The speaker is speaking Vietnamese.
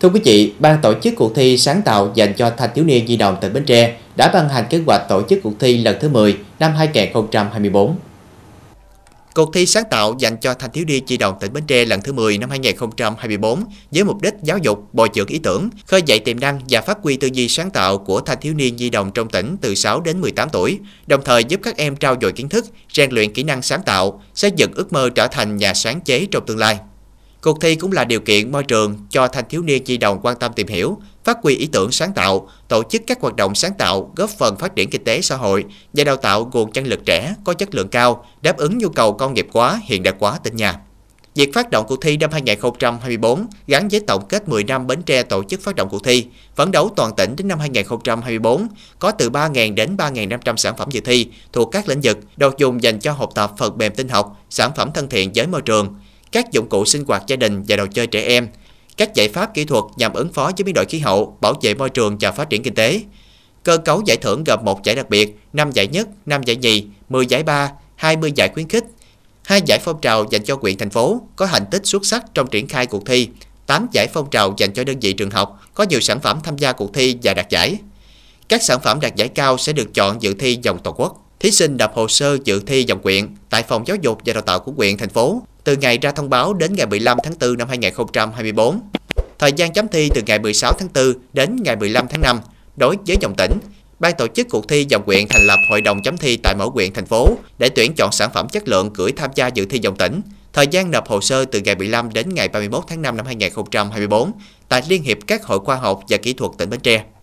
Thưa quý vị, Ban tổ chức cuộc thi sáng tạo dành cho thanh thiếu niên di động tỉnh Bến Tre đã ban hành kế hoạch tổ chức cuộc thi lần thứ 10 năm 2024. Cuộc thi sáng tạo dành cho thanh thiếu niên di động tỉnh Bến Tre lần thứ 10 năm 2024 với mục đích giáo dục, bồi dưỡng ý tưởng, khơi dậy tiềm năng và phát huy tư duy sáng tạo của thanh thiếu niên di động trong tỉnh từ 6 đến 18 tuổi, đồng thời giúp các em trao dồi kiến thức, rèn luyện kỹ năng sáng tạo, xây dựng ước mơ trở thành nhà sáng chế trong tương lai. Cuộc thi cũng là điều kiện môi trường cho thanh thiếu niên di đồng quan tâm tìm hiểu, phát huy ý tưởng sáng tạo, tổ chức các hoạt động sáng tạo góp phần phát triển kinh tế xã hội và đào tạo nguồn nhân lực trẻ có chất lượng cao, đáp ứng nhu cầu công nghiệp hóa hiện đại hóa tỉnh nhà. Việc phát động cuộc thi năm 2024 gắn với tổng kết 10 năm Bến Tre tổ chức phát động cuộc thi, phấn đấu toàn tỉnh đến năm 2024 có từ 3.000 đến 3.500 sản phẩm dự thi thuộc các lĩnh vực, đồ dùng dành cho học tập phần mềm tinh học, sản phẩm thân thiện với môi trường, các dụng cụ sinh hoạt gia đình và đồ chơi trẻ em, các giải pháp kỹ thuật nhằm ứng phó với biến đổi khí hậu, bảo vệ môi trường và phát triển kinh tế. Cơ cấu giải thưởng gồm một giải đặc biệt, 5 giải nhất, 5 giải nhì, 10 giải ba, 20 giải khuyến khích, hai giải phong trào dành cho quyện thành phố có thành tích xuất sắc trong triển khai cuộc thi, 8 giải phong trào dành cho đơn vị trường học có nhiều sản phẩm tham gia cuộc thi và đạt giải. Các sản phẩm đạt giải cao sẽ được chọn dự thi vòng toàn quốc thí sinh nộp hồ sơ dự thi dòng quyện tại phòng giáo dục và đào tạo của quyện thành phố từ ngày ra thông báo đến ngày 15 tháng 4 năm 2024. Thời gian chấm thi từ ngày 16 tháng 4 đến ngày 15 tháng 5 đối với dòng tỉnh. Ban tổ chức cuộc thi dòng quyện thành lập hội đồng chấm thi tại mỗi quyện thành phố để tuyển chọn sản phẩm chất lượng gửi tham gia dự thi dòng tỉnh. Thời gian nộp hồ sơ từ ngày 15 đến ngày 31 tháng 5 năm 2024 tại Liên hiệp các hội khoa học và kỹ thuật tỉnh Bến Tre.